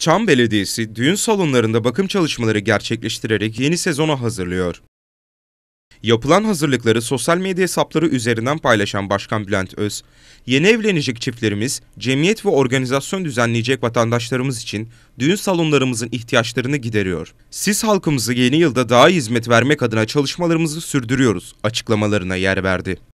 Çam Belediyesi düğün salonlarında bakım çalışmaları gerçekleştirerek yeni sezona hazırlıyor. Yapılan hazırlıkları sosyal medya hesapları üzerinden paylaşan Başkan Bülent Öz, yeni evlenecek çiftlerimiz, cemiyet ve organizasyon düzenleyecek vatandaşlarımız için düğün salonlarımızın ihtiyaçlarını gideriyor. Siz halkımızı yeni yılda daha hizmet vermek adına çalışmalarımızı sürdürüyoruz açıklamalarına yer verdi.